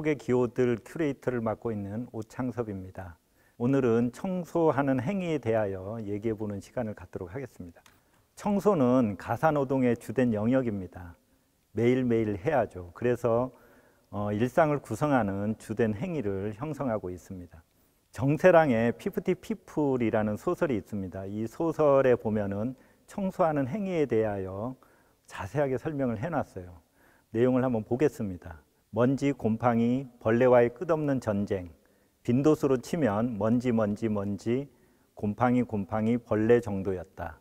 한국의 기호들 큐레이터를 맡고 있는 오창섭입니다. 오늘은 청소하는 행위에 대하여 얘기해 보는 시간을 갖도록 하겠습니다. 청소는 가사노동의 주된 영역입니다. 매일매일 해야죠. 그래서 어, 일상을 구성하는 주된 행위를 형성하고 있습니다. 정세랑의 피프티 피플이라는 소설이 있습니다. 이 소설에 보면은 청소하는 행위에 대하여 자세하게 설명을 해놨어요. 내용을 한번 보겠습니다. 먼지, 곰팡이, 벌레와의 끝없는 전쟁, 빈도수로 치면 먼지, 먼지, 먼지, 곰팡이, 곰팡이, 벌레 정도였다.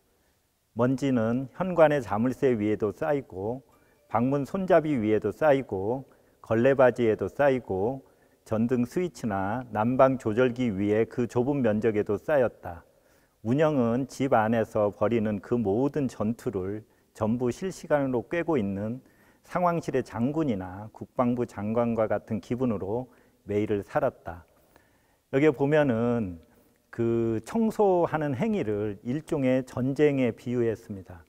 먼지는 현관의 자물쇠 위에도 쌓이고 방문 손잡이 위에도 쌓이고 걸레바지에도 쌓이고 전등 스위치나 난방 조절기 위에 그 좁은 면적에도 쌓였다. 운영은 집 안에서 벌이는 그 모든 전투를 전부 실시간으로 꿰고 있는 상황실의 장군이나 국방부 장관과 같은 기분으로 매일을 살았다. 여기 보면은 그 청소하는 행위를 일종의 전쟁에 비유했습니다.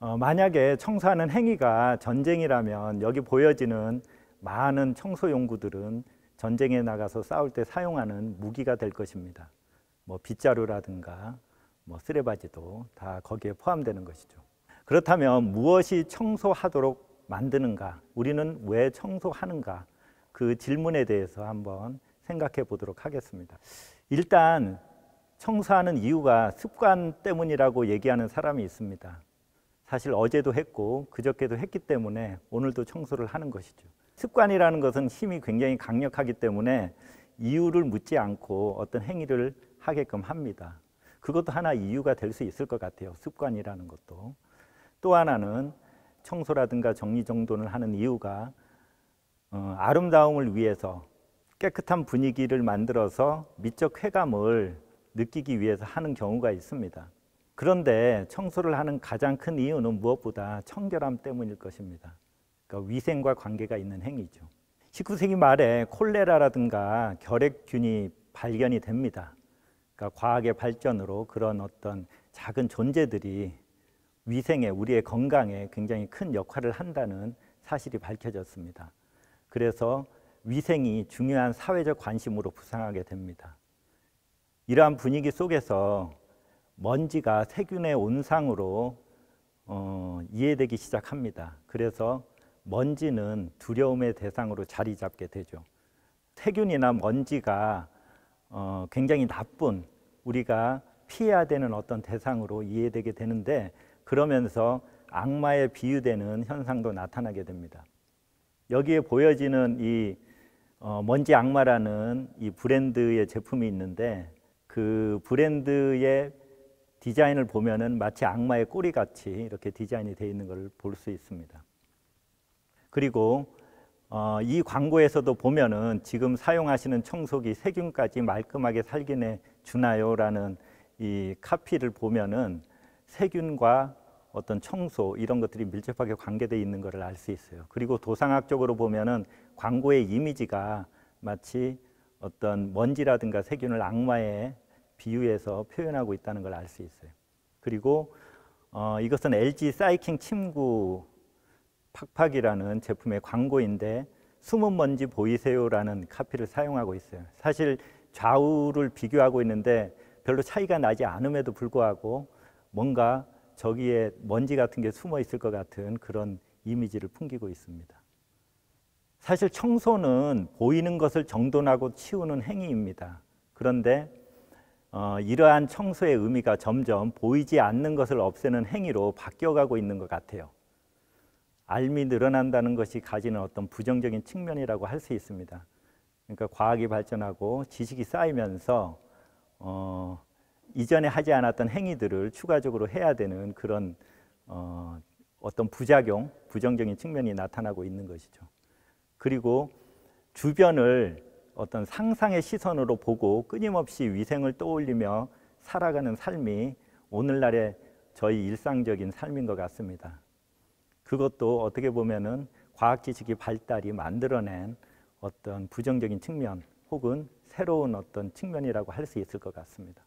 어, 만약에 청소하는 행위가 전쟁이라면 여기 보여지는 많은 청소 용구들은 전쟁에 나가서 싸울 때 사용하는 무기가 될 것입니다. 뭐 빗자루라든가 뭐 쓰레바지도 다 거기에 포함되는 것이죠. 그렇다면 무엇이 청소하도록 만드는가, 우리는 왜 청소하는가 그 질문에 대해서 한번 생각해 보도록 하겠습니다. 일단 청소하는 이유가 습관 때문이라고 얘기하는 사람이 있습니다. 사실 어제도 했고 그저께도 했기 때문에 오늘도 청소를 하는 것이죠. 습관이라는 것은 힘이 굉장히 강력하기 때문에 이유를 묻지 않고 어떤 행위를 하게끔 합니다. 그것도 하나 이유가 될 수 있을 것 같아요. 습관이라는 것도. 또 하나는 청소라든가 정리정돈을 하는 이유가 어, 아름다움을 위해서 깨끗한 분위기를 만들어서 미적 쾌감을 느끼기 위해서 하는 경우가 있습니다. 그런데 청소를 하는 가장 큰 이유는 무엇보다 청결함 때문일 것입니다. 그러니까 위생과 관계가 있는 행위죠. 19세기 말에 콜레라라든가 결핵균이 발견이 됩니다. 그러니까 과학의 발전으로 그런 어떤 작은 존재들이 위생에 우리의 건강에 굉장히 큰 역할을 한다는 사실이 밝혀졌습니다. 그래서 위생이 중요한 사회적 관심으로 부상하게 됩니다. 이러한 분위기 속에서 먼지가 세균의 온상으로 어, 이해되기 시작합니다. 그래서 먼지는 두려움의 대상으로 자리 잡게 되죠. 세균이나 먼지가 어, 굉장히 나쁜 우리가 피해야 되는 어떤 대상으로 이해되게 되는데 그러면서 악마에 비유되는 현상도 나타나게 됩니다. 여기에 보여지는 이 어, 먼지 악마라는 이 브랜드의 제품이 있는데 그 브랜드의 디자인을 보면은 마치 악마의 꼬리 같이 이렇게 디자인이 되어 있는 것볼수 있습니다. 그리고 어, 이 광고에서도 보면은 지금 사용하시는 청소기 세균까지 말끔하게 살균해 주나요라는 이 카피를 보면은 세균과 어떤 청소 이런 것들이 밀접하게 관계되어 있는 것을 알 수 있어요. 그리고 도상학적으로 보면은 광고의 이미지가 마치 어떤 먼지라든가 세균을 악마에 비유해서 표현하고 있다는 걸 알 수 있어요. 그리고 어, 이것은 LG 사이킹 침구 팍팍이라는 제품의 광고인데 숨은 먼지 보이세요라는 카피를 사용하고 있어요. 사실 좌우를 비교하고 있는데 별로 차이가 나지 않음에도 불구하고 뭔가 저기에 먼지 같은 게 숨어 있을 것 같은 그런 이미지를 풍기고 있습니다. 사실 청소는 보이는 것을 정돈하고 치우는 행위입니다. 그런데 어, 이러한 청소의 의미가 점점 보이지 않는 것을 없애는 행위로 바뀌어가고 있는 것 같아요. 알미 늘어난다는 것이 가지는 어떤 부정적인 측면이라고 할 수 있습니다. 그러니까 과학이 발전하고 지식이 쌓이면서 어, 이전에 하지 않았던 행위들을 추가적으로 해야 되는 그런 어, 어떤 부작용, 부정적인 측면이 나타나고 있는 것이죠. 그리고 주변을 어떤 상상의 시선으로 보고 끊임없이 위생을 떠올리며 살아가는 삶이 오늘날의 저희 일상적인 삶인 것 같습니다. 그것도 어떻게 보면은 과학 지식이 발달이 만들어낸 어떤 부정적인 측면 혹은 새로운 어떤 측면이라고 할 수 있을 것 같습니다.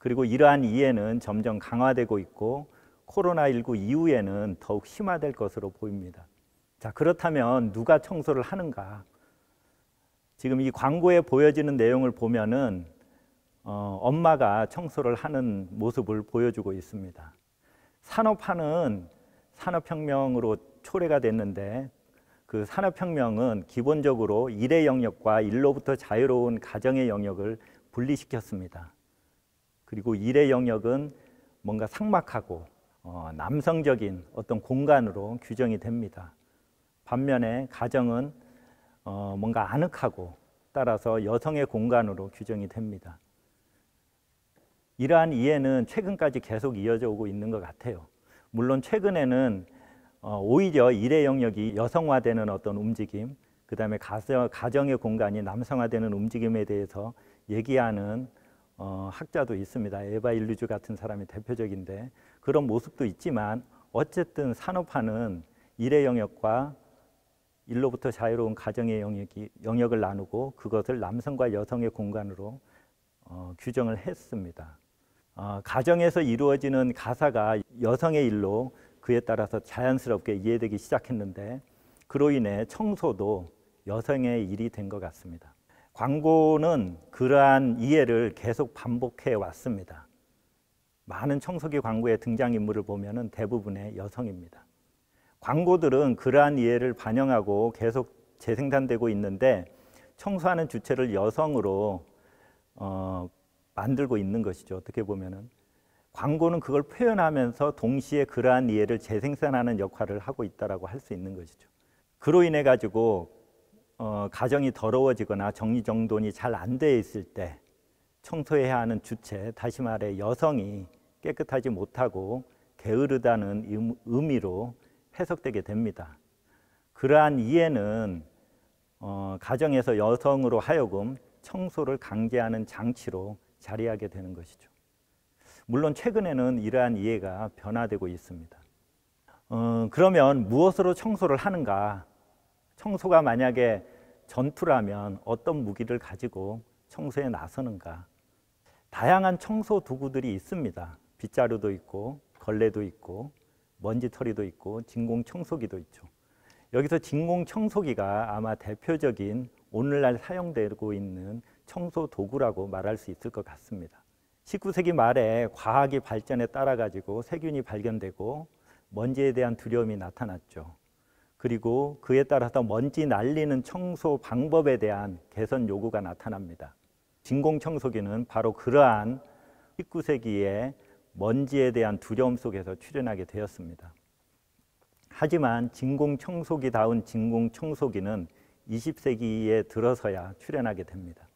그리고 이러한 이해는 점점 강화되고 있고 코로나19 이후에는 더욱 심화될 것으로 보입니다. 자, 그렇다면 누가 청소를 하는가? 지금 이 광고에 보여지는 내용을 보면은 어, 엄마가 청소를 하는 모습을 보여주고 있습니다. 산업화는 산업혁명으로 초래가 됐는데 그 산업혁명은 기본적으로 일의 영역과 일로부터 자유로운 가정의 영역을 분리시켰습니다. 그리고 일의 영역은 뭔가 삭막하고 어, 남성적인 어떤 공간으로 규정이 됩니다. 반면에 가정은 어, 뭔가 아늑하고 따라서 여성의 공간으로 규정이 됩니다. 이러한 이해는 최근까지 계속 이어져 오고 있는 것 같아요. 물론 최근에는 어, 오히려 일의 영역이 여성화되는 어떤 움직임, 그 다음에 가정의 공간이 남성화되는 움직임에 대해서 얘기하는 어, 학자도 있습니다. 에바 일루즈 같은 사람이 대표적인데 그런 모습도 있지만 어쨌든 산업화는 일의 영역과 일로부터 자유로운 가정의 영역이, 영역을 나누고 그것을 남성과 여성의 공간으로 어, 규정을 했습니다. 어, 가정에서 이루어지는 가사가 여성의 일로 그에 따라서 자연스럽게 이해되기 시작했는데 그로 인해 청소도 여성의 일이 된 것 같습니다. 광고는 그러한 이해를 계속 반복해 왔습니다. 많은 청소기 광고의 등장인물을 보면 대부분의 여성입니다. 광고들은 그러한 이해를 반영하고 계속 재생산되고 있는데 청소하는 주체를 여성으로 어, 만들고 있는 것이죠. 어떻게 보면은 광고는 그걸 표현하면서 동시에 그러한 이해를 재생산하는 역할을 하고 있다라고 할 수 있는 것이죠. 그로 인해 가지고 어, 가정이 더러워지거나 정리정돈이 잘 안 되어 있을 때 청소해야 하는 주체, 다시 말해 여성이 깨끗하지 못하고 게으르다는 음, 의미로 해석되게 됩니다. 그러한 이해는 어, 가정에서 여성으로 하여금 청소를 강제하는 장치로 자리하게 되는 것이죠. 물론 최근에는 이러한 이해가 변화되고 있습니다. 어, 그러면 무엇으로 청소를 하는가 청소가 만약에 전투라면 어떤 무기를 가지고 청소에 나서는가? 다양한 청소 도구들이 있습니다. 빗자루도 있고 걸레도 있고 먼지털이도 있고 진공 청소기도 있죠. 여기서 진공 청소기가 아마 대표적인 오늘날 사용되고 있는 청소 도구라고 말할 수 있을 것 같습니다. 19세기 말에 과학이 발전에 따라 가지고 세균이 발견되고 먼지에 대한 두려움이 나타났죠. 그리고 그에 따라서 먼지 날리는 청소 방법에 대한 개선 요구가 나타납니다. 진공 청소기는 바로 그러한 19세기의 먼지에 대한 두려움 속에서 출현하게 되었습니다. 하지만 진공 청소기다운 진공 청소기는 20세기에 들어서야 출현하게 됩니다.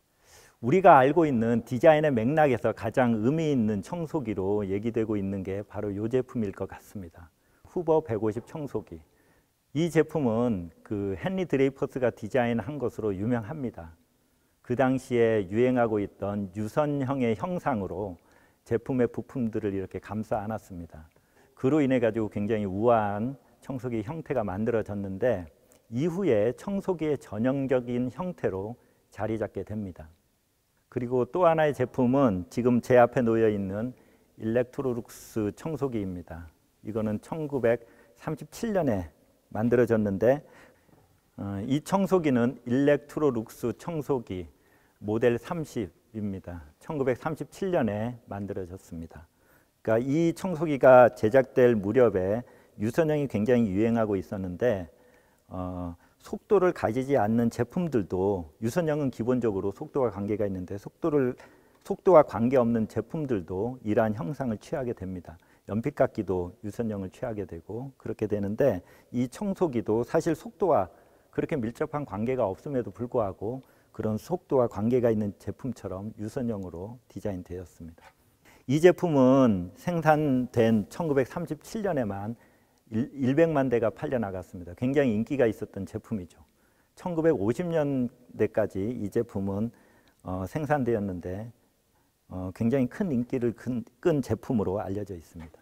우리가 알고 있는 디자인의 맥락에서 가장 의미 있는 청소기로 얘기되고 있는 게 바로 이 제품일 것 같습니다. 후버 150 청소기. 이 제품은 그 헨리 드레이퍼스가 디자인한 것으로 유명합니다. 그 당시에 유행하고 있던 유선형의 형상으로 제품의 부품들을 이렇게 감싸 안았습니다. 그로 인해 가지고 굉장히 우아한 청소기 형태가 만들어졌는데 이후에 청소기의 전형적인 형태로 자리 잡게 됩니다. 그리고 또 하나의 제품은 지금 제 앞에 놓여 있는 일렉트로룩스 청소기입니다. 이거는 1937년에 만들어졌는데 어, 이 청소기는 일렉트로룩스 청소기 모델 30입니다. 1937년에 만들어졌습니다. 그러니까 이 청소기가 제작될 무렵에 유선형이 굉장히 유행하고 있었는데 어, 속도를 가지지 않는 제품들도 유선형은 기본적으로 속도와 관계가 있는데 속도를 속도와 관계없는 제품들도 이러한 형상을 취하게 됩니다. 연필깎기도 유선형을 취하게 되고 그렇게 되는데 이 청소기도 사실 속도와 그렇게 밀접한 관계가 없음에도 불구하고 그런 속도와 관계가 있는 제품처럼 유선형으로 디자인되었습니다. 이 제품은 생산된 1937년에만 100만 대가 팔려나갔습니다. 굉장히 인기가 있었던 제품이죠. 1950년대까지 이 제품은 어, 생산되었는데 어, 굉장히 큰 인기를 끈, 끈 제품으로 알려져 있습니다.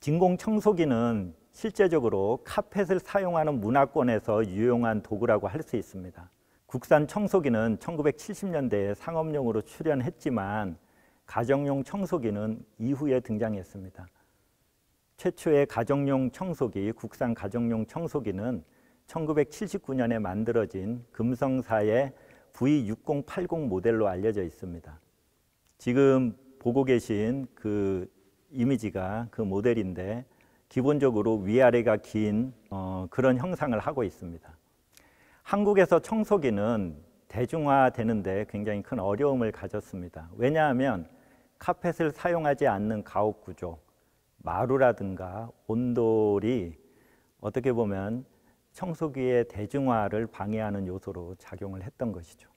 진공 청소기는 실제적으로 카펫을 사용하는 문화권에서 유용한 도구라고 할 수 있습니다. 국산 청소기는 1970년대에 상업용으로 출현했지만 가정용 청소기는 이후에 등장했습니다. 최초의 가정용 청소기, 국산 가정용 청소기는 1979년에 만들어진 금성사의 V6080 모델로 알려져 있습니다. 지금 보고 계신 그 이미지가 그 모델인데 기본적으로 위아래가 긴 어, 그런 형상을 하고 있습니다. 한국에서 청소기는 대중화되는데 굉장히 큰 어려움을 가졌습니다. 왜냐하면 카펫을 사용하지 않는 가옥 구조, 마루라든가 온돌이 어떻게 보면 청소기의 대중화를 방해하는 요소로 작용을 했던 것이죠.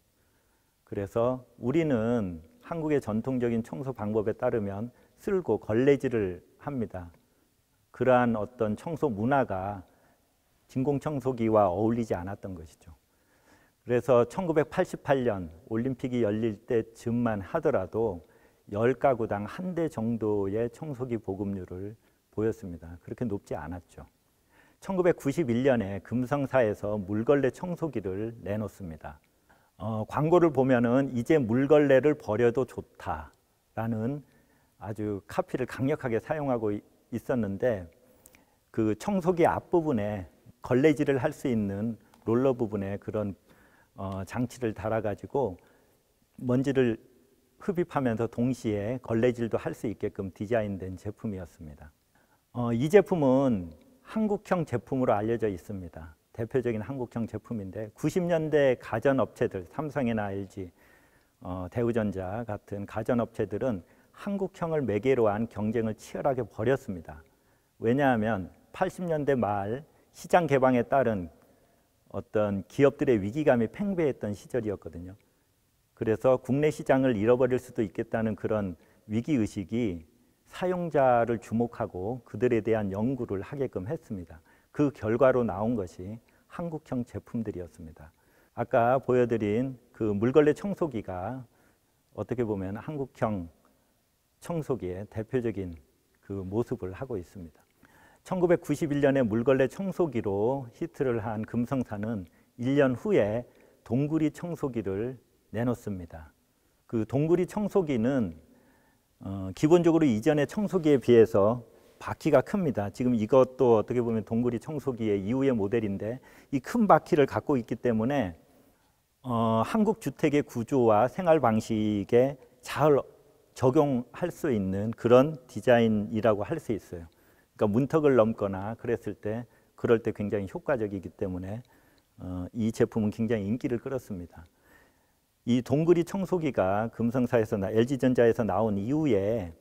그래서 우리는 한국의 전통적인 청소 방법에 따르면 쓸고 걸레질을 합니다. 그러한 어떤 청소 문화가 진공청소기와 어울리지 않았던 것이죠. 그래서 1988년 올림픽이 열릴 때쯤만 하더라도 10가구당 한 대 정도의 청소기 보급률을 보였습니다. 그렇게 높지 않았죠. 1991년에 금성사에서 물걸레 청소기를 내놓습니다. 어, 광고를 보면은 이제 물걸레를 버려도 좋다라는 아주 카피를 강력하게 사용하고 있었는데 그 청소기 앞부분에 걸레질을 할 수 있는 롤러 부분에 그런 어, 장치를 달아가지고 먼지를 흡입하면서 동시에 걸레질도 할 수 있게끔 디자인된 제품이었습니다. 어, 이 제품은 한국형 제품으로 알려져 있습니다. 대표적인 한국형 제품인데 90년대 가전업체들 삼성이나 LG, 어, 대우전자 같은 가전업체들은 한국형을 매개로 한 경쟁을 치열하게 벌였습니다. 왜냐하면 80년대 말 시장 개방에 따른 어떤 기업들의 위기감이 팽배했던 시절이었거든요. 그래서 국내 시장을 잃어버릴 수도 있겠다는 그런 위기의식이 사용자를 주목하고 그들에 대한 연구를 하게끔 했습니다. 그 결과로 나온 것이 한국형 제품들이었습니다. 아까 보여드린 그 물걸레 청소기가 어떻게 보면 한국형 청소기의 대표적인 그 모습을 하고 있습니다. 1991년에 물걸레 청소기로 히트를 한 금성사는 1년 후에 동구리 청소기를 내놓습니다. 그 동구리 청소기는 어, 기본적으로 이전의 청소기에 비해서 바퀴가 큽니다. 지금 이것도 어떻게 보면 동굴이 청소기의 이후의 모델인데 이 큰 바퀴를 갖고 있기 때문에 어, 한국 주택의 구조와 생활 방식에 잘 적용할 수 있는 그런 디자인이라고 할 수 있어요. 그러니까 문턱을 넘거나 그랬을 때 그럴 때 굉장히 효과적이기 때문에 어, 이 제품은 굉장히 인기를 끌었습니다. 이 동그리 청소기가 금성사에서 LG전자에서 나온 이후에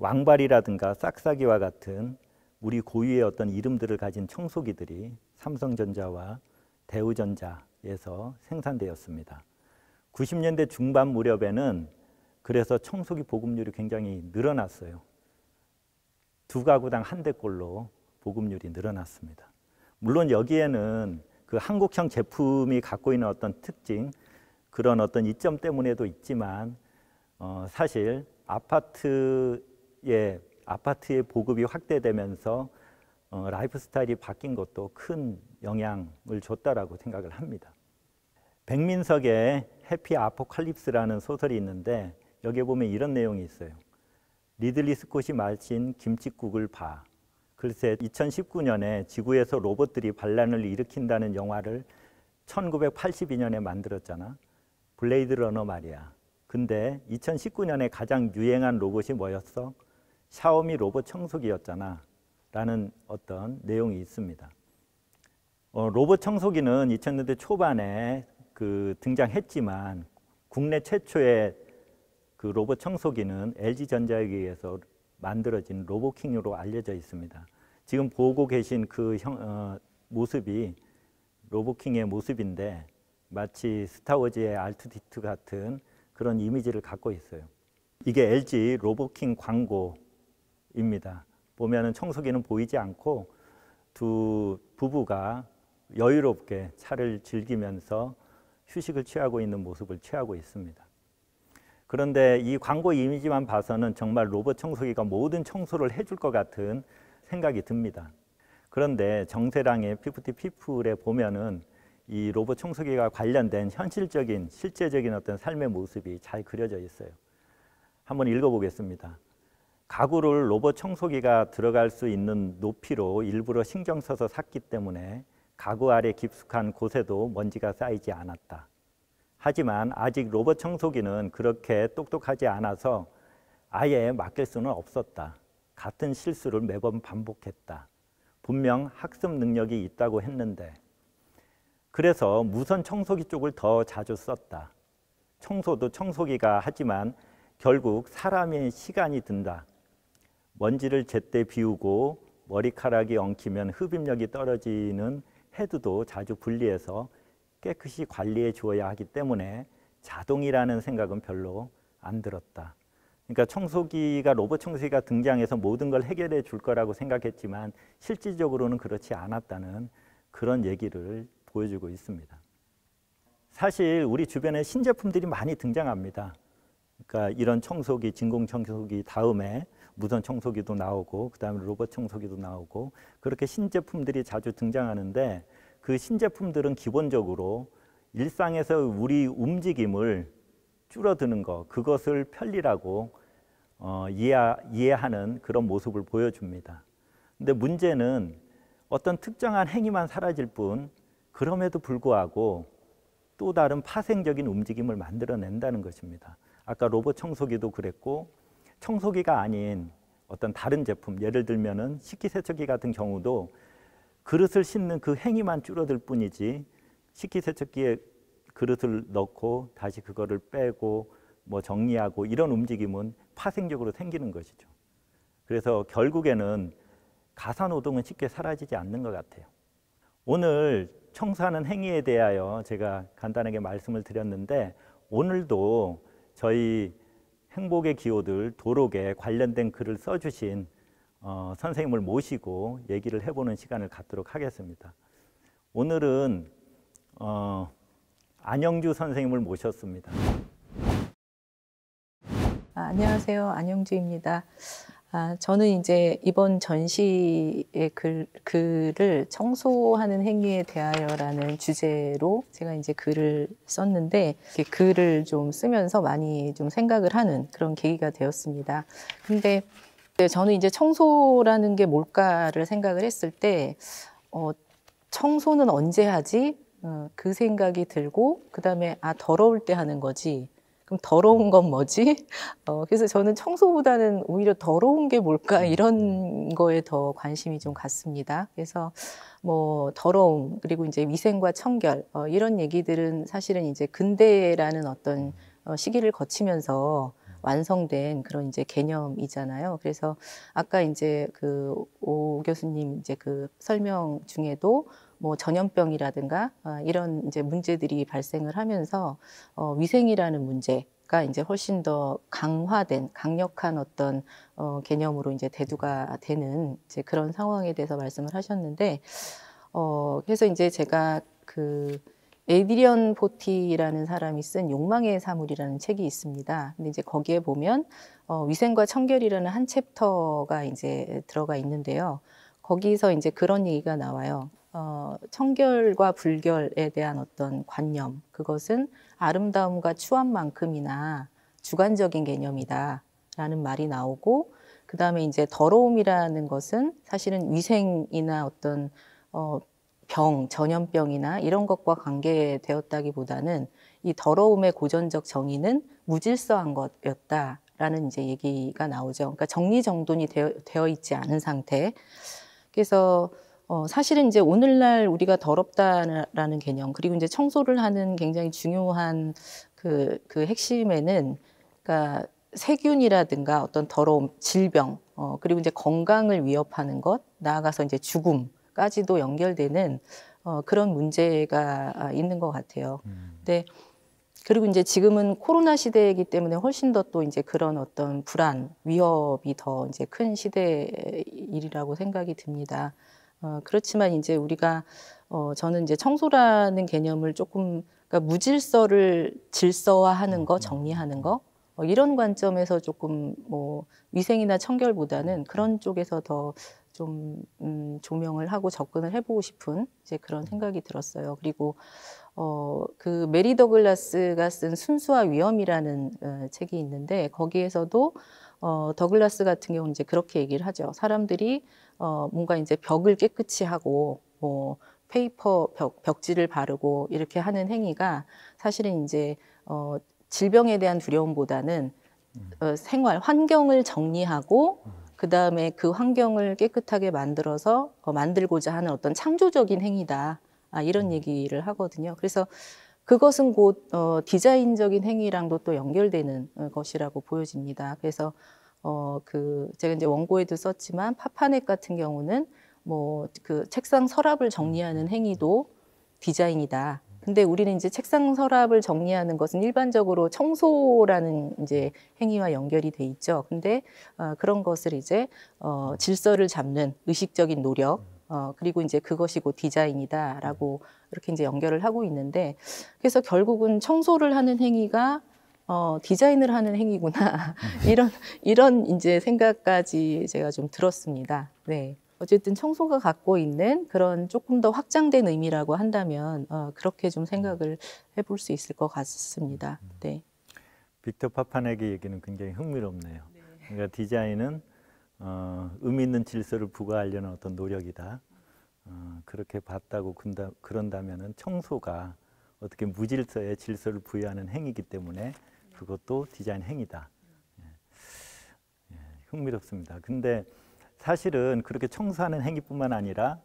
왕발이라든가 싹싹이와 같은 우리 고유의 어떤 이름들을 가진 청소기들이 삼성전자와 대우전자에서 생산되었습니다. 90년대 중반 무렵에는 그래서 청소기 보급률이 굉장히 늘어났어요. 두 가구당 한 대꼴로 보급률이 늘어났습니다. 물론 여기에는 그 한국형 제품이 갖고 있는 어떤 특징, 그런 어떤 이점 때문에도 있지만 어, 사실 아파트 예, 아파트의 보급이 확대되면서 어, 라이프 스타일이 바뀐 것도 큰 영향을 줬다라고 생각을 합니다. 백민석의 해피 아포칼립스라는 소설이 있는데 여기에 보면 이런 내용이 있어요. 리들리 스콧이 마친 김칫국을 봐. 글쎄 2019년에 지구에서 로봇들이 반란을 일으킨다는 영화를 1982년에 만들었잖아. 블레이드 러너 말이야. 근데 2019년에 가장 유행한 로봇이 뭐였어? 샤오미 로봇 청소기였잖아 라는 어떤 내용이 있습니다. 어, 로봇 청소기는 2000년대 초반에 그 등장했지만 국내 최초의 그 로봇 청소기는 LG전자에 의해서 만들어진 로보킹으로 알려져 있습니다. 지금 보고 계신 그 형, 어, 모습이 로보킹의 모습인데 마치 스타워즈의 알트디트 같은 그런 이미지를 갖고 있어요. 이게 LG 로보킹 광고 입니다. 보면은 청소기는 보이지 않고 두 부부가 여유롭게 차를 즐기면서 휴식을 취하고 있는 모습을 취하고 있습니다. 그런데 이 광고 이미지만 봐서는 정말 로봇 청소기가 모든 청소를 해줄 것 같은 생각이 듭니다. 그런데 정세랑의 피프티 피플에 보면은 이 로봇 청소기와 관련된 현실적인 실제적인 어떤 삶의 모습이 잘 그려져 있어요. 한번 읽어보겠습니다. 가구를 로봇 청소기가 들어갈 수 있는 높이로 일부러 신경 써서 샀기 때문에 가구 아래 깊숙한 곳에도 먼지가 쌓이지 않았다. 하지만 아직 로봇 청소기는 그렇게 똑똑하지 않아서 아예 맡길 수는 없었다. 같은 실수를 매번 반복했다. 분명 학습 능력이 있다고 했는데 그래서 무선 청소기 쪽을 더 자주 썼다. 청소도 청소기가 하지만 결국 사람의 시간이 든다. 먼지를 제때 비우고 머리카락이 엉키면 흡입력이 떨어지는 헤드도 자주 분리해서 깨끗이 관리해 주어야 하기 때문에 자동이라는 생각은 별로 안 들었다. 그러니까 청소기가 로봇 청소기가 등장해서 모든 걸 해결해 줄 거라고 생각했지만 실질적으로는 그렇지 않았다는 그런 얘기를 보여주고 있습니다. 사실 우리 주변에 신제품들이 많이 등장합니다. 그러니까 이런 청소기, 진공 청소기 다음에 무선 청소기도 나오고 그다음에 로봇 청소기도 나오고 그렇게 신제품들이 자주 등장하는데 그 신제품들은 기본적으로 일상에서 우리 움직임을 줄어드는 것 그것을 편리라고 어, 이해, 하는 그런 모습을 보여줍니다. 근데 문제는 어떤 특정한 행위만 사라질 뿐 그럼에도 불구하고 또 다른 파생적인 움직임을 만들어낸다는 것입니다. 아까 로봇 청소기도 그랬고 청소기가 아닌 어떤 다른 제품, 예를 들면은 식기세척기 같은 경우도 그릇을 씻는 그 행위만 줄어들 뿐이지 식기세척기에 그릇을 넣고 다시 그거를 빼고 뭐 정리하고 이런 움직임은 파생적으로 생기는 것이죠. 그래서 결국에는 가사 노동은 쉽게 사라지지 않는 것 같아요. 오늘 청소하는 행위에 대하여 제가 간단하게 말씀을 드렸는데 오늘도 저희 행복의 기호들 도록에 관련된 글을 써주신 어, 선생님을 모시고 얘기를 해보는 시간을 갖도록 하겠습니다. 오늘은 어, 안영주 선생님을 모셨습니다. 아, 안녕하세요, 안영주입니다. 아, 저는 이제 이번 전시의 글, 글을 청소하는 행위에 대하여라는 주제로 제가 이제 글을 썼는데 이렇게 글을 좀 쓰면서 많이 좀 생각을 하는 그런 계기가 되었습니다. 근데 저는 이제 청소라는 게 뭘까를 생각을 했을 때 어, 청소는 언제 하지? 어, 그 생각이 들고 그 다음에 아 더러울 때 하는 거지 그럼 더러운 음. 건 뭐지? 어, 그래서 저는 청소보다는 오히려 더러운 게 뭘까 음. 이런 거에 더 관심이 좀 갔습니다. 그래서 뭐 더러움 그리고 이제 위생과 청결 어, 이런 얘기들은 사실은 이제 근대라는 어떤 어, 시기를 거치면서 완성된 그런 이제 개념이잖아요. 그래서 아까 이제 그 오 교수님 이제 그 설명 중에도 뭐 전염병이라든가 어, 이런 이제 문제들이 발생을 하면서 어, 위생이라는 문제 가 이제 훨씬 더 강화된 강력한 어떤 어, 개념으로 이제 대두가 되는 이제 그런 상황에 대해서 말씀을 하셨는데 어, 그래서 이제 제가 그 에디리언 포티라는 사람이 쓴 욕망의 사물이라는 책이 있습니다. 근데 이제 거기에 보면 어, 위생과 청결이라는 한 챕터가 이제 들어가 있는데요. 거기서 이제 그런 얘기가 나와요. 어, 청결과 불결에 대한 어떤 관념, 그것은 아름다움과 추한만큼이나 주관적인 개념이다라는 말이 나오고, 그 다음에 이제 더러움이라는 것은 사실은 위생이나 어떤 어, 병, 전염병이나 이런 것과 관계되었다기보다는 이 더러움의 고전적 정의는 무질서한 것이었다라는 이제 얘기가 나오죠. 그러니까 정리정돈이 되어, 되어 있지 않은 상태. 그래서 어, 사실은 이제 오늘날 우리가 더럽다라는 개념, 그리고 이제 청소를 하는 굉장히 중요한 그, 그 핵심에는, 그니까 세균이라든가 어떤 더러움, 질병, 어, 그리고 이제 건강을 위협하는 것, 나아가서 이제 죽음까지도 연결되는 어, 그런 문제가 있는 것 같아요. 음. 근데 그리고 이제 지금은 코로나 시대이기 때문에 훨씬 더 또 이제 그런 어떤 불안, 위협이 더 이제 큰 시대이라고 일 생각이 듭니다. 어, 그렇지만 이제 우리가 어, 저는 이제 청소라는 개념을 조금 그러니까 무질서를 질서화하는 거, 음, 음, 정리하는 음. 거 어, 이런 관점에서 조금 뭐 위생이나 청결보다는 그런 쪽에서 더 좀 음, 조명을 하고 접근을 해보고 싶은 이제 그런 생각이 들었어요. 그리고 어, 그 메리 더글라스가 쓴 순수와 위험이라는 어, 책이 있는데 거기에서도 어, 더글라스 같은 경우는 이제 그렇게 얘기를 하죠. 사람들이 어, 뭔가 이제 벽을 깨끗이 하고 뭐 페이퍼 벽, 벽지를 바르고 이렇게 하는 행위가 사실은 이제 어, 질병에 대한 두려움보다는 음. 어, 생활 환경을 정리하고 음. 그 다음에 그 환경을 깨끗하게 만들어서 어, 만들고자 하는 어떤 창조적인 행위다 아, 이런 음. 얘기를 하거든요. 그래서 그것은 곧 어, 디자인적인 행위랑도 또 연결되는 어, 것이라고 보여집니다. 그래서 어, 그, 제가 이제 원고에도 썼지만 파파넷 같은 경우는 뭐 그 책상 서랍을 정리하는 음. 행위도 디자인이다. 근데 우리는 이제 책상 서랍을 정리하는 것은 일반적으로 청소라는 이제 행위와 연결이 돼 있죠. 근데 어, 그런 것을 이제 어, 질서를 잡는 의식적인 노력, 어, 그리고 이제 그것이 고 디자인이다라고 음. 이렇게 이제 연결을 하고 있는데 그래서 결국은 청소를 하는 행위가 어, 디자인을 하는 행위구나. 이런, 이런 이제 생각까지 제가 좀 들었습니다. 네. 어쨌든 청소가 갖고 있는 그런 조금 더 확장된 의미라고 한다면 어, 그렇게 좀 생각을 해볼 수 있을 것 같습니다. 네. 빅터 파파넥의 얘기는 굉장히 흥미롭네요. 그러니까 디자인은 어, 의미 있는 질서를 부과하려는 어떤 노력이다. 어, 그렇게 봤다고 그런다면 청소가 어떻게 무질서에 질서를 부여하는 행위이기 때문에 그것도 디자인 행위다. 예. 예, 흥미롭습니다. 근데 사실은 그렇게 청소하는 행위뿐만 아니라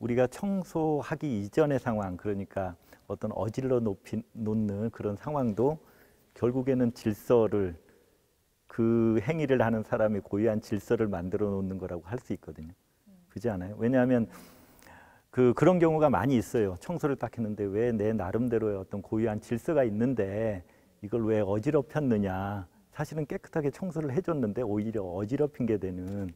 우리가 청소하기 이전의 상황, 그러니까 어떤 어질러 높이, 놓는 그런 상황도 결국에는 질서를 그 행위를 하는 사람이 고유한 질서를 만들어 놓는 거라고 할 수 있거든요. 그지 않아요? 왜냐하면 그 그런 경우가 많이 있어요. 청소를 딱 했는데 왜 내 나름대로의 어떤 고유한 질서가 있는데 이걸 왜 어지럽혔느냐. 사실은 깨끗하게 청소를 해줬는데 오히려 어지럽힌 게 되는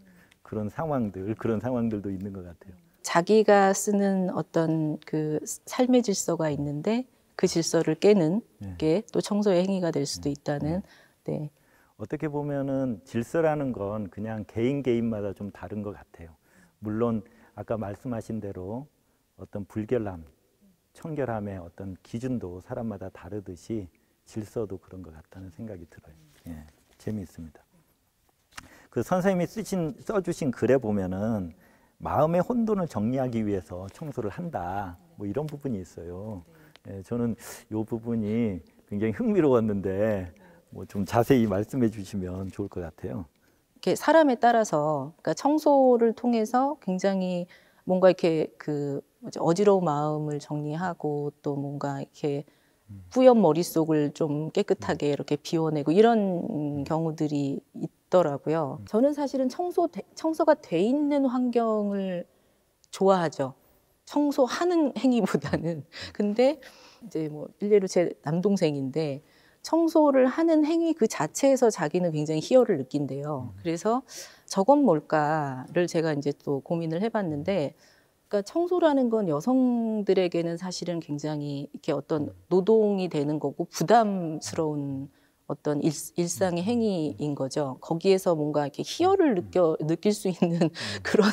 그런 상황들, 그런 상황들도 있는 것 같아요. 자기가 쓰는 어떤 그 삶의 질서가 있는데 그 질서를 깨는 네. 게또 청소의 행위가 될 수도 네. 있다는 네. 네. 어떻게 보면은 질서라는 건 그냥 개인 개인마다 좀 다른 것 같아요. 물론 아까 말씀하신 대로 어떤 불결함, 청결함의 어떤 기준도 사람마다 다르듯이 질서도 그런 것 같다는 생각이 들어요. 예, 재미있습니다. 그 선생님이 쓰신 써주신 글에 보면은 마음의 혼돈을 정리하기 위해서 청소를 한다. 뭐 이런 부분이 있어요. 예, 저는 이 부분이 굉장히 흥미로웠는데 뭐 좀 자세히 말씀해 주시면 좋을 것 같아요. 이렇게 사람에 따라서 그러니까 청소를 통해서 굉장히 뭔가 이렇게 그 어지러운 마음을 정리하고 또 뭔가 이렇게 뿌연 머릿속을 좀 깨끗하게 음. 이렇게 비워내고 이런 음. 경우들이 있더라고요. 음. 저는 사실은 청소 청소가 돼 있는 환경을 좋아하죠. 청소하는 행위보다는 근데 이제 뭐 일례로 제 남동생인데 청소를 하는 행위 그 자체에서 자기는 굉장히 희열을 느낀대요. 그래서 저건 뭘까를 제가 이제 또 고민을 해봤는데 그러니까 청소라는 건 여성들에게는 사실은 굉장히 이렇게 어떤 노동이 되는 거고 부담스러운 어떤 일, 상의 음. 행위인 거죠. 거기에서 뭔가 이렇게 희열을 음. 느껴 느낄 수 있는 음. 그런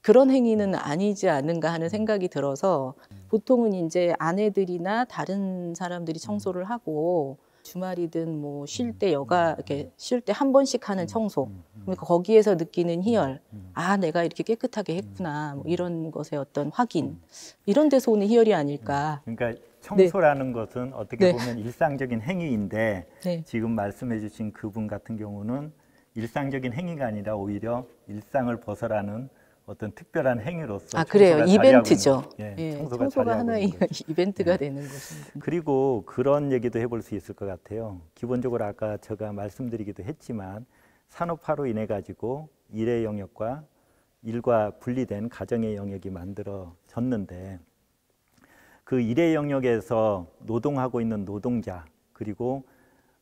그런 행위는 아니지 않은가 하는 생각이 들어서 보통은 이제 아내들이나 다른 사람들이 청소를 하고 주말이든 뭐 쉴때 음, 여가 음, 이렇게 음. 쉴때 한 번씩 하는 청소 그러니까 거기에서 느끼는 희열 아 내가 이렇게 깨끗하게 했구나 뭐 이런 것의 어떤 확인 이런 데서 오는 희열이 아닐까 그러니까 네. 청소라는 네. 것은 어떻게 네. 보면 일상적인 행위인데 네. 지금 말씀해 주신 그분 같은 경우는 일상적인 행위가 아니라 오히려 일상을 벗어나는 어떤 특별한 행위로서 아 그래요 이벤트죠. 예, 예, 청소가, 청소가 하나의 이벤트가 예. 되는 것입니다. 그리고 그런 얘기도 해볼 수 있을 것 같아요. 기본적으로 아까 제가 말씀드리기도 했지만 산업화로 인해 가지고 일의 영역과 일과 분리된 가정의 영역이 만들어졌는데 그 일의 영역에서 노동하고 있는 노동자 그리고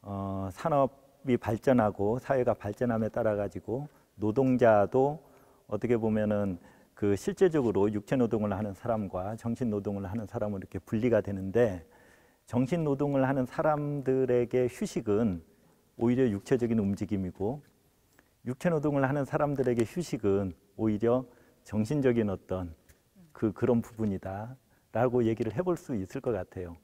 어, 산업이 발전하고 사회가 발전함에 따라 가지고 노동자도 어떻게 보면은 그 실제적으로 육체 노동을 하는 사람과 정신 노동을 하는 사람으로 이렇게 분리가 되는데 정신 노동을 하는 사람들에게 휴식은 오히려 육체적인 움직임이고 육체 노동을 하는 사람들에게 휴식은 오히려 정신적인 어떤 그 그런 부분이다라고 얘기를 해볼 수 있을 것 같아요.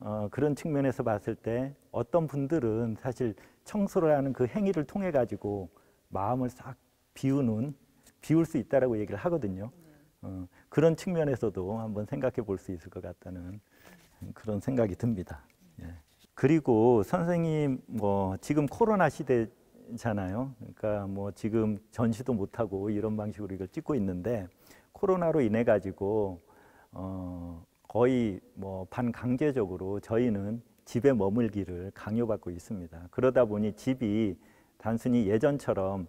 어, 그런 측면에서 봤을 때 어떤 분들은 사실 청소를 하는 그 행위를 통해 가지고 마음을 싹 비우는 비울 수 있다라고 얘기를 하거든요. 네. 어, 그런 측면에서도 한번 생각해 볼 수 있을 것 같다는 그런 생각이 듭니다. 예. 그리고 선생님 뭐 지금 코로나 시대잖아요. 그러니까 뭐 지금 전시도 못 하고 이런 방식으로 이걸 찍고 있는데 코로나로 인해 가지고 어, 거의 뭐 반강제적으로 저희는 집에 머물기를 강요받고 있습니다. 그러다 보니 집이 단순히 예전처럼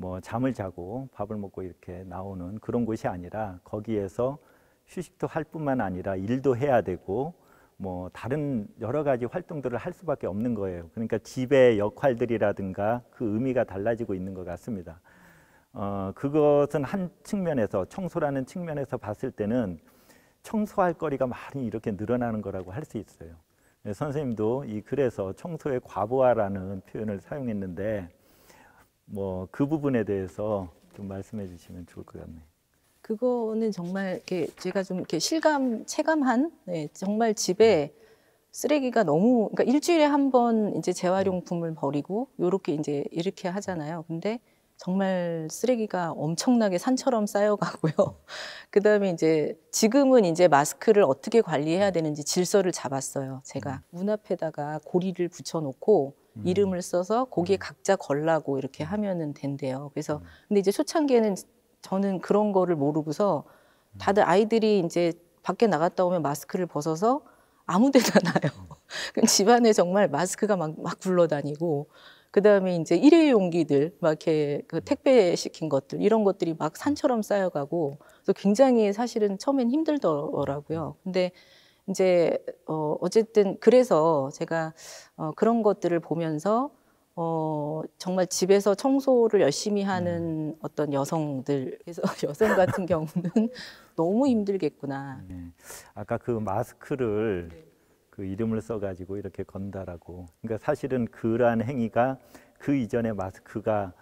뭐 잠을 자고 밥을 먹고 이렇게 나오는 그런 곳이 아니라 거기에서 휴식도 할 뿐만 아니라 일도 해야 되고 뭐 다른 여러 가지 활동들을 할 수밖에 없는 거예요. 그러니까 집의 역할들이라든가 그 의미가 달라지고 있는 것 같습니다. 어, 그것은 한 측면에서 청소라는 측면에서 봤을 때는 청소할 거리가 많이 이렇게 늘어나는 거라고 할 수 있어요. 예, 선생님도 이 글에서 청소의 과부하라는 표현을 사용했는데 뭐그 부분에 대해서 좀 말씀해 주시면 좋을 것 같네요. 그거는 정말 이렇게 제가 좀 이렇게 실감 체감한 네, 정말 집에 쓰레기가 너무 그러니까 일주일에 한 번 이제 재활용품을 버리고 요렇게 이제 이렇게 하잖아요. 근데 정말 쓰레기가 엄청나게 산처럼 쌓여가고요. 그 다음에 이제 지금은 이제 마스크를 어떻게 관리해야 되는지 질서를 잡았어요. 제가 음. 문 앞에다가 고리를 붙여놓고 음. 이름을 써서 거기에 음. 각자 걸라고 이렇게 음. 하면은 된대요. 그래서 음. 근데 이제 초창기에는 저는 그런 거를 모르고서 다들 아이들이 이제 밖에 나갔다 오면 마스크를 벗어서 아무 데나 나요. 집안에 정말 마스크가 막, 막 굴러다니고 그다음에 이제 일회용기들 막 이렇게 그 택배 시킨 것들 이런 것들이 막 산처럼 쌓여가고 그래서 굉장히 사실은 처음엔 힘들더라고요. 근데 이제 어 어쨌든 그래서 제가 어, 그런 것들을 보면서 어, 정말 집에서 청소를 열심히 하는 음. 어떤 여성들, 그래서 여성 같은 경우는 너무 힘들겠구나. 네. 아까 그 마스크를 그 이름을 써가지고 이렇게 건다라고. 그러니까 사실은 그러한 행위가 그 이전에 마스크가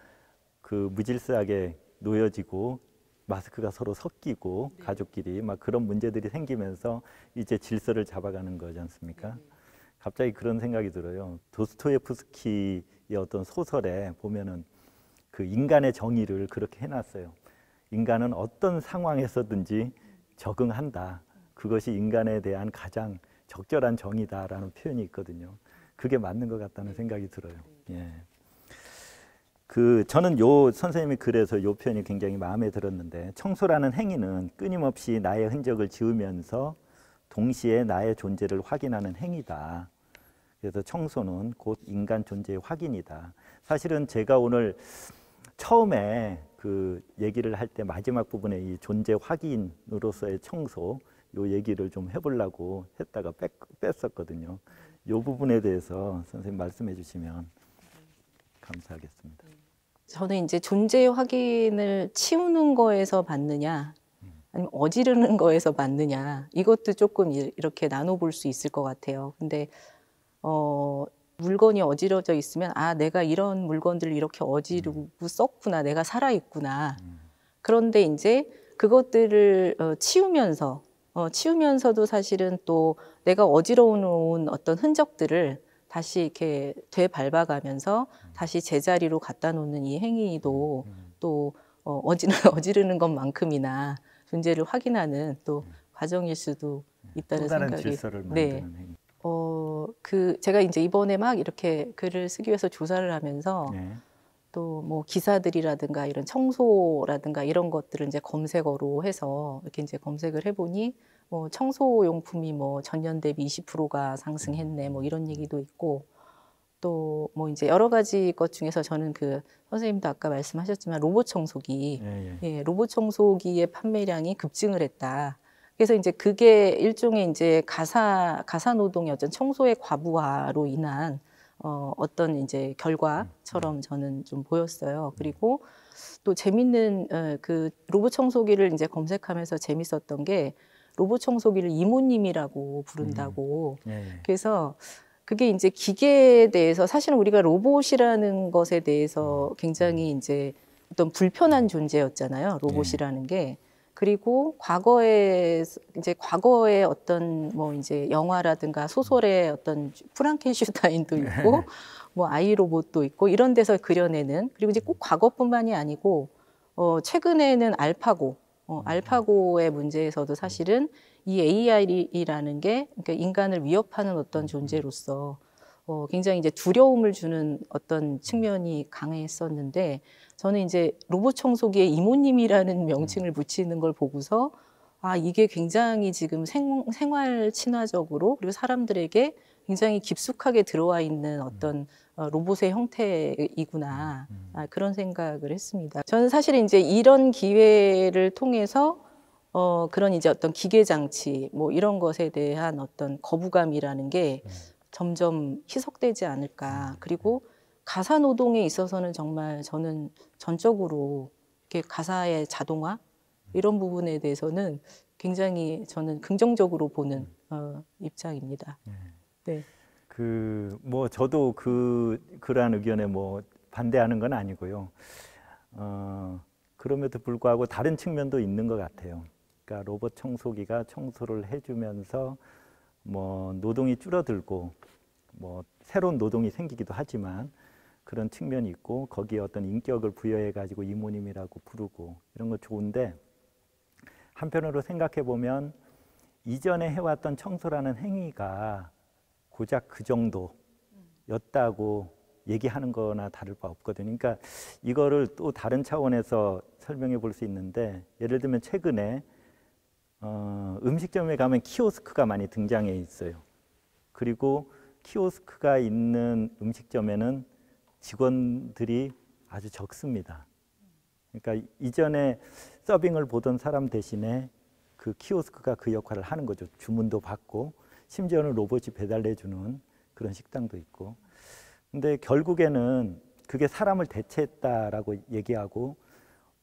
그 무질서하게 놓여지고 마스크가 서로 섞이고 네. 가족끼리 막 그런 문제들이 생기면서 이제 질서를 잡아가는 거지 않습니까? 네. 갑자기 그런 생각이 들어요. 도스토예프스키의 어떤 소설에 보면은 그 인간의 정의를 그렇게 해놨어요. 인간은 어떤 상황에서든지 적응한다. 그것이 인간에 대한 가장 적절한 정의다라는 표현이 있거든요. 그게 맞는 것 같다는 네. 생각이 들어요. 네. 예. 그 저는 요 선생님이 그래서 요 표현이 굉장히 마음에 들었는데 청소라는 행위는 끊임없이 나의 흔적을 지우면서 동시에 나의 존재를 확인하는 행위다. 그래서 청소는 곧 인간 존재의 확인이다. 사실은 제가 오늘 처음에 그 얘기를 할 때 마지막 부분에 이 존재 확인으로서의 청소 요 얘기를 좀 해보려고 했다가 뺐, 뺐었거든요. 요 부분에 대해서 선생님 말씀해 주시면 감사하겠습니다. 저는 이제 존재 확인을 치우는 거에서 받느냐 아니면 어지르는 거에서 맞느냐 이것도 조금 이렇게 나눠볼 수 있을 것 같아요. 근데 어, 물건이 어지러져 있으면 아 내가 이런 물건들을 이렇게 어지르고 음. 썼구나 내가 살아 있구나 음. 그런데 이제 그것들을 어, 치우면서 어, 치우면서도 사실은 또 내가 어지러운 어떤 흔적들을 다시 이렇게 되밟아가면서 음. 다시 제자리로 갖다 놓는 이 행위도 또 어, 어지르는 것만큼이나 존재를 확인하는 또 음. 과정일 수도 음. 있다는 생각이 네. 어, 그 제가 이제 이번에 막 이렇게 글을 쓰기 위해서 조사를 하면서 네. 또뭐 기사들이라든가 이런 청소라든가 이런 것들을 이제 검색어로 해서 이렇게 이제 검색을 해보니 뭐 청소용품이 뭐 전년 대비 20%가 상승했네 뭐 이런 음. 얘기도 있고 또뭐 이제 여러 가지 것 중에서 저는 그 선생님도 아까 말씀하셨지만 로봇 청소기, 예, 예. 예 로봇 청소기의 판매량이 급증을 했다. 그래서 이제 그게 일종의 이제 가사 가사 노동의 어떤 청소의 과부하로 인한 어, 어떤 이제 결과처럼 음, 음. 저는 좀 보였어요. 음. 그리고 또 재밌는 어, 그 로봇 청소기를 이제 검색하면서 재밌었던 게 로봇 청소기를 이모님이라고 부른다고. 음. 예, 예. 그래서 그게 이제 기계에 대해서 사실은 우리가 로봇이라는 것에 대해서 음. 굉장히 음. 이제 어떤 불편한 존재였잖아요. 로봇이라는 게. 그리고 과거에 이제 과거에 어떤 뭐 이제 영화라든가 소설의 음. 어떤 프랑켄슈타인도 네. 있고 뭐 아이 로봇도 있고 이런 데서 그려내는 그리고 이제 꼭 과거뿐만이 아니고 어 최근에는 알파고 어 알파고의 문제에서도 사실은 이 AI라는 게 그러니까 인간을 위협하는 어떤 존재로서 어, 굉장히 이제 두려움을 주는 어떤 측면이 강했었는데 저는 이제 로봇 청소기의 이모님이라는 명칭을 붙이는 걸 보고서 아 이게 굉장히 지금 생, 생활 친화적으로 그리고 사람들에게 굉장히 깊숙하게 들어와 있는 어떤 어, 로봇의 형태이구나 음. 아, 그런 생각을 했습니다. 저는 사실 이제 이런 기회를 통해서 어, 그런 이제 어떤 기계 장치 뭐 이런 것에 대한 어떤 거부감이라는 게 음. 점점 희석되지 않을까. 음, 음. 그리고 가사 노동에 있어서는 정말 저는 전적으로 이렇게 가사의 자동화 이런 부분에 대해서는 굉장히 저는 긍정적으로 보는 어, 입장입니다. 네. 그뭐 저도 그 그러한 의견에 뭐 반대하는 건 아니고요. 어, 그럼에도 불구하고 다른 측면도 있는 것 같아요. 그러니까 로봇 청소기가 청소를 해주면서 뭐 노동이 줄어들고 뭐 새로운 노동이 생기기도 하지만 그런 측면이 있고 거기에 어떤 인격을 부여해 가지고 이모님이라고 부르고 이런 거 좋은데 한편으로 생각해 보면 이전에 해왔던 청소라는 행위가 고작 그 정도였다고 얘기하는 거나 다를 바 없거든요. 그러니까 이거를 또 다른 차원에서 설명해 볼 수 있는데 예를 들면 최근에 어, 음식점에 가면 키오스크가 많이 등장해 있어요. 그리고 키오스크가 있는 음식점에는 직원들이 아주 적습니다. 그러니까 이전에 서빙을 보던 사람 대신에 그 키오스크가 그 역할을 하는 거죠. 주문도 받고 심지어는 로봇이 배달해 주는 그런 식당도 있고. 근데 결국에는 그게 사람을 대체했다라고 얘기하고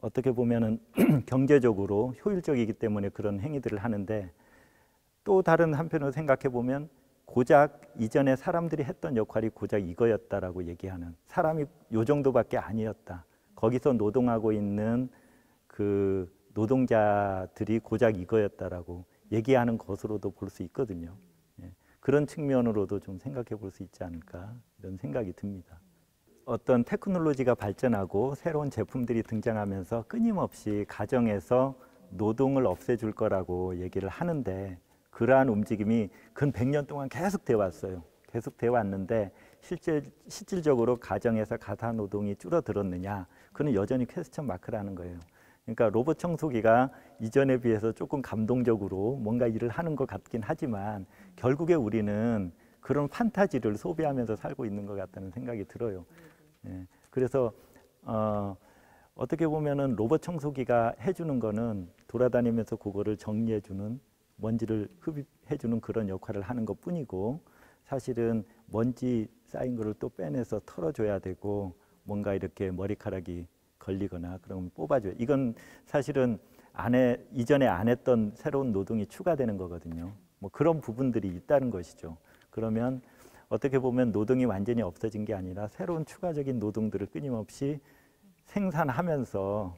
어떻게 보면은 경제적으로 효율적이기 때문에 그런 행위들을 하는데 또 다른 한편으로 생각해 보면 고작 이전에 사람들이 했던 역할이 고작 이거였다라고 얘기하는 사람이 요 정도밖에 아니었다. 거기서 노동하고 있는 그 노동자들이 고작 이거였다라고 얘기하는 것으로도 볼 수 있거든요. 예. 그런 측면으로도 좀 생각해 볼 수 있지 않을까 이런 생각이 듭니다. 어떤 테크놀로지가 발전하고 새로운 제품들이 등장하면서 끊임없이 가정에서 노동을 없애줄 거라고 얘기를 하는데 그러한 움직임이 근 100년 동안 계속 돼 왔어요. 계속 돼 왔는데 실제 실질적으로 가정에서 가사 노동이 줄어들었느냐? 그는 여전히 퀘스천 마크라는 거예요. 그러니까 로봇 청소기가 이전에 비해서 조금 감동적으로 뭔가 일을 하는 것 같긴 하지만 결국에 우리는 그런 판타지를 소비하면서 살고 있는 것 같다는 생각이 들어요. 예, 그래서 어, 어떻게 보면은 로봇 청소기가 해주는 거는 돌아다니면서 그거를 정리해주는 먼지를 흡입해주는 그런 역할을 하는 것 뿐이고 사실은 먼지 쌓인 거를 또 빼내서 털어줘야 되고 뭔가 이렇게 머리카락이 걸리거나 그럼 뽑아줘요. 이건 사실은 안 해, 이전에 안 했던 새로운 노동이 추가되는 거거든요. 뭐 그런 부분들이 있다는 것이죠. 그러면 어떻게 보면 노동이 완전히 없어진 게 아니라 새로운 추가적인 노동들을 끊임없이 생산하면서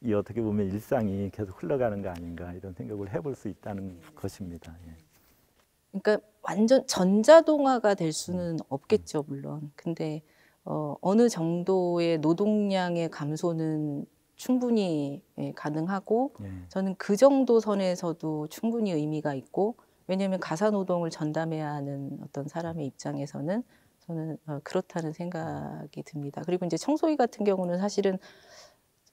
이 어떻게 보면 일상이 계속 흘러가는 거 아닌가 이런 생각을 해볼 수 있다는 것입니다. 예. 그러니까 완전 전자동화가 될 수는 음. 없겠죠 물론. 근데 어, 어느 정도의 노동량의 감소는 충분히 예, 가능하고 예. 저는 그 정도 선에서도 충분히 의미가 있고 왜냐하면 가사 노동을 전담해야 하는 어떤 사람의 입장에서는 저는 어, 그렇다는 생각이 듭니다. 그리고 이제 청소기 같은 경우는 사실은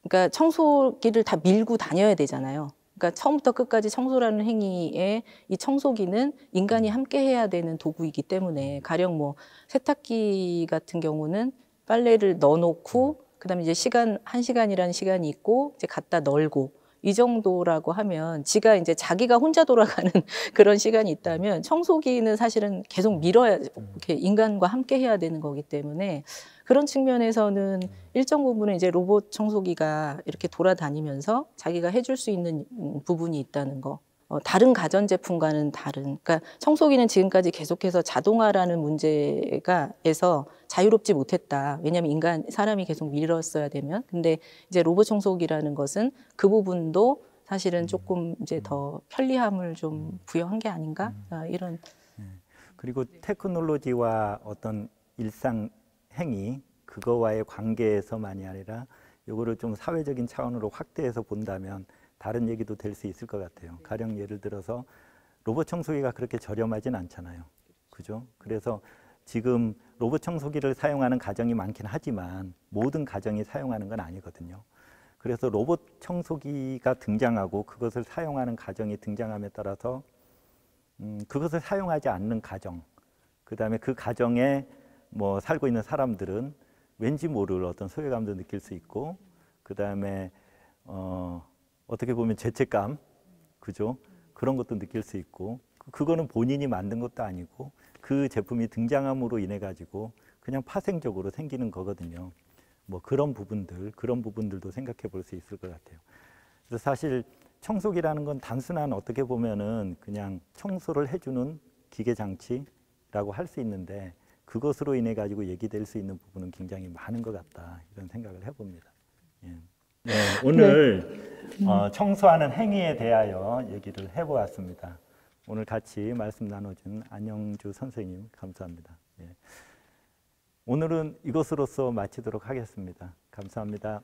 그러니까 청소기를 다 밀고 다녀야 되잖아요. 그러니까 처음부터 끝까지 청소라는 행위에 이 청소기는 인간이 함께 해야 되는 도구이기 때문에 가령 뭐 세탁기 같은 경우는 빨래를 넣어놓고 그다음에 이제 시간 한 시간이라는 시간이 있고 이제 갖다 널고 이 정도라고 하면 지가 이제 자기가 혼자 돌아가는 그런 시간이 있다면 청소기는 사실은 계속 밀어야 이렇게 인간과 함께 해야 되는 거기 때문에 그런 측면에서는 일정 부분은 이제 로봇 청소기가 이렇게 돌아다니면서 자기가 해줄 수 있는 부분이 있다는 거. 어, 다른 가전제품과는 다른. 그러니까 청소기는 지금까지 계속해서 자동화라는 문제가 에서 자유롭지 못했다. 왜냐하면 인간 사람이 계속 밀었어야 되면 근데 이제 로봇 청소기라는 것은 그 부분도 사실은 조금 이제 더 편리함을 좀 부여한 게 아닌가 음. 아, 이런. 예. 그리고 테크놀로지와 어떤 일상 행위 그거와의 관계에서만이 아니라 요거를 좀 사회적인 차원으로 확대해서 본다면 다른 얘기도 될 수 있을 것 같아요. 네. 가령 예를 들어서 로봇 청소기가 그렇게 저렴하진 않잖아요. 그죠? 그래서 지금 로봇 청소기를 사용하는 가정이 많긴 하지만 모든 가정이 사용하는 건 아니거든요. 그래서 로봇 청소기가 등장하고 그것을 사용하는 가정이 등장함에 따라서 음, 그것을 사용하지 않는 가정, 그 다음에 그 가정에 뭐 살고 있는 사람들은 왠지 모를 어떤 소외감도 느낄 수 있고, 그 다음에 어, 어떻게 보면 죄책감, 그죠? 그런 것도 느낄 수 있고, 그, 그거는 본인이 만든 것도 아니고 그 제품이 등장함으로 인해 가지고 그냥 파생적으로 생기는 거거든요. 뭐 그런 부분들, 그런 부분들도 생각해 볼 수 있을 것 같아요. 그래서 사실 청소기라는 건 단순한 어떻게 보면은 그냥 청소를 해주는 기계 장치라고 할 수 있는데 그것으로 인해 가지고 얘기될 수 있는 부분은 굉장히 많은 것 같다 이런 생각을 해봅니다. 예. 네, 오늘 네. 어, 청소하는 행위에 대하여 얘기를 해보았습니다. 오늘 같이 말씀 나눠준 안영주 선생님 감사합니다. 예. 오늘은 이것으로서 마치도록 하겠습니다. 감사합니다.